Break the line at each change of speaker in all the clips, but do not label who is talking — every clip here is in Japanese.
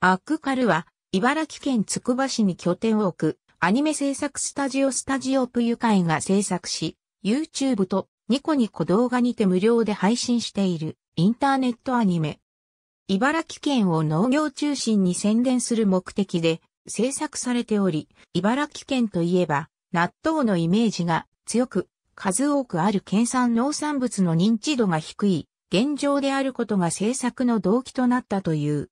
アックカルは、茨城県つくば市に拠点を置く、アニメ制作スタジオスタジオプユカイが制作し、YouTube とニコニコ動画にて無料で配信しているインターネットアニメ。茨城県を農業中心に宣伝する目的で制作されており、茨城県といえば納豆のイメージが強く、数多くある県産農産物の認知度が低い現状であることが制作の動機となったという。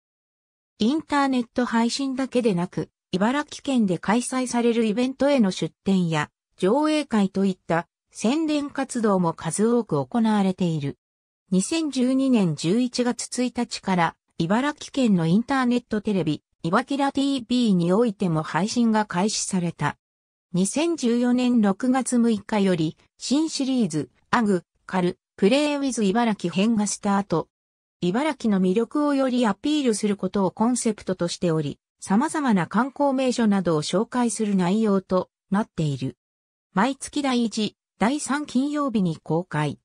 インターネット配信だけでなく、茨城県で開催されるイベントへの出展や上映会といった宣伝活動も数多く行われている。2012年11月1日から茨城県のインターネットテレビ、いわきら TV においても配信が開始された。2014年6月6日より新シリーズ、アグ、カル、プレイウィズ茨城編がスタート。茨城の魅力をよりアピールすることをコンセプトとしており、様々な観光名所などを紹介する内容となっている。毎月第1、第3金曜日に公開。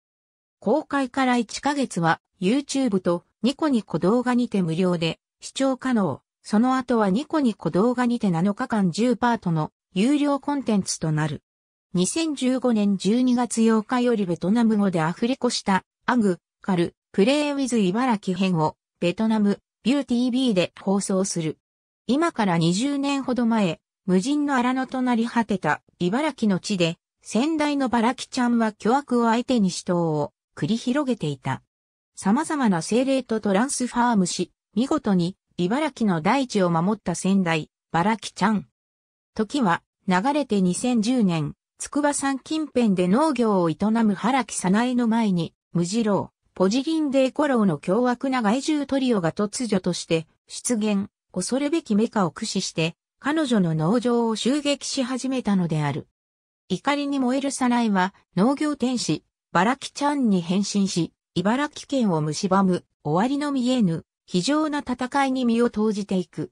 公開から1ヶ月は YouTube とニコニコ動画にて無料で視聴可能。その後はニコニコ動画にて7日間10パートの有料コンテンツとなる。2015年12月8日よりベトナム語でアフレコしたアグ、カル、プレイウィズ茨城編をベトナム、ビュー TV で放送する。今から20年ほど前、無人の荒野となり果てた茨城の地で、先代のバラキちゃんは巨悪を相手に死闘を繰り広げていた。様々な精霊とトランスファームし、見事に茨城の大地を守った先代、バラキちゃん。時は流れて2010年、筑波山近辺で農業を営む原木早苗の前に、無次郎、ポジギン・デー・コローの凶悪な害獣トリオが突如として出現、恐るべきメカを駆使して、彼女の農場を襲撃し始めたのである。怒りに燃えるサナイは農業天使、バラキちゃんに変身し、茨城県を蝕む、終わりの見えぬ、非常な戦いに身を投じていく。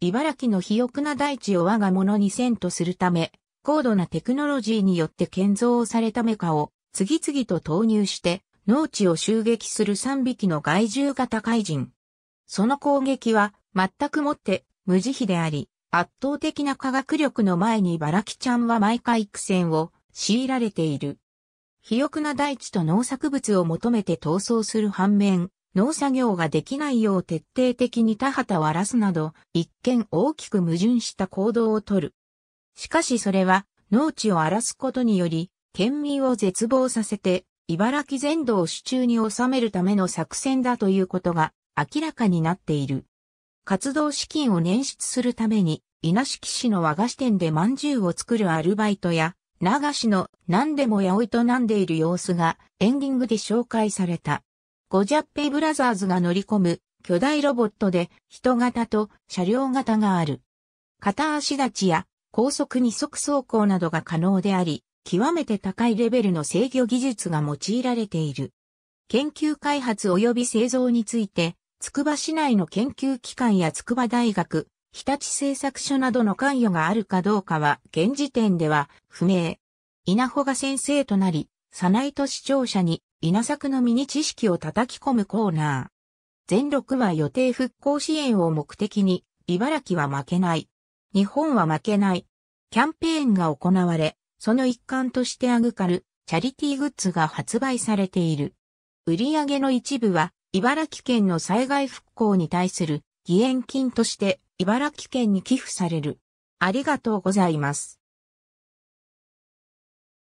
茨城の肥沃な大地を我が物にせんとするため、高度なテクノロジーによって建造されたメカを次々と投入して、農地を襲撃する3匹の害獣型怪人。その攻撃は全くもって無慈悲であり、圧倒的な科学力の前にバラキちゃんは毎回苦戦を強いられている。肥沃な大地と農作物を求めて逃走する反面、農作業ができないよう徹底的に田畑を荒らすなど、一見大きく矛盾した行動をとる。しかしそれは、農地を荒らすことにより、県民を絶望させて、茨城全土を手中に収めるための作戦だということが明らかになっている。活動資金を捻出するために、稲敷市の和菓子店で饅頭を作るアルバイトや、長市の何でもやを営んでいる様子がエンディングで紹介された。ゴジャッペイブラザーズが乗り込む巨大ロボットで人型と車両型がある。片足立ちや高速二足走行などが可能であり、極めて高いレベルの制御技術が用いられている。研究開発及び製造について、筑波市内の研究機関や筑波大学、日立製作所などの関与があるかどうかは、現時点では不明。稲穂が先生となり、さないと視聴者に稲作の身に知識を叩き込むコーナー。全6は予定復興支援を目的に、茨城は負けない。日本は負けない。キャンペーンが行われ、その一環としてアグカル、チャリティーグッズが発売されている。売上の一部は、茨城県の災害復興に対する義援金として、茨城県に寄付される。ありがとうございます。